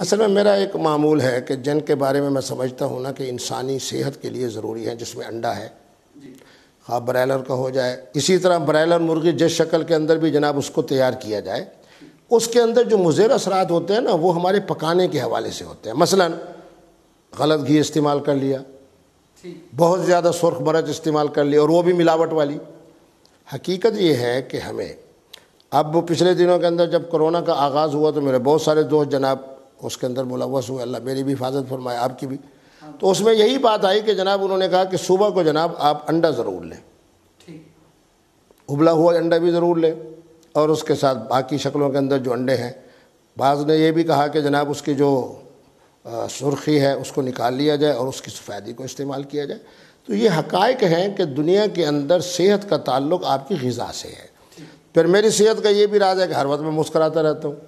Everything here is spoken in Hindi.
असल में मेरा एक मामूल है कि जन के बारे में मैं समझता हूँ ना कि इंसानी सेहत के लिए ज़रूरी है जिसमें अंडा है हाँ ब्रायलर का हो जाए इसी तरह ब्रायलर मुर्गी जिस शक्ल के अंदर भी जनाब उसको तैयार किया जाए उसके अंदर जो मुजेर असरात होते हैं ना वो हमारे पकाने के हवाले से होते हैं मसलन गलत घी इस्तेमाल कर लिया बहुत ज़्यादा सुरख मरच इस्तेमाल कर लिया और वो भी मिलावट वाली हकीकत ये है कि हमें अब पिछले दिनों के अंदर जब कोरोना का आगाज़ हुआ तो मेरे बहुत सारे दोस्त जनाब उसके अंदर मुलवस हुए अल्लाह मेरी भी हिफाजत फरमाए आपकी भी तो उसमें यही बात आई कि जनाब उन्होंने कहा कि सुबह को जनाब आप अंडा ज़रूर लें उबला हुआ अंडा भी ज़रूर लें और उसके साथ बाकी शक्लों के अंदर जो अंडे हैं बाज़ ने यह भी कहा कि जनाब उसकी जो सुर्खी है उसको निकाल लिया जाए और उसकी सफ़ेदी को इस्तेमाल किया जाए तो ये हकायक हैं कि दुनिया के अंदर सेहत का ताल्लुक आपकी ग़ा से है फिर मेरी सेहत का ये भी राज है कि हर वक्त मैं मुस्कराता रहता हूँ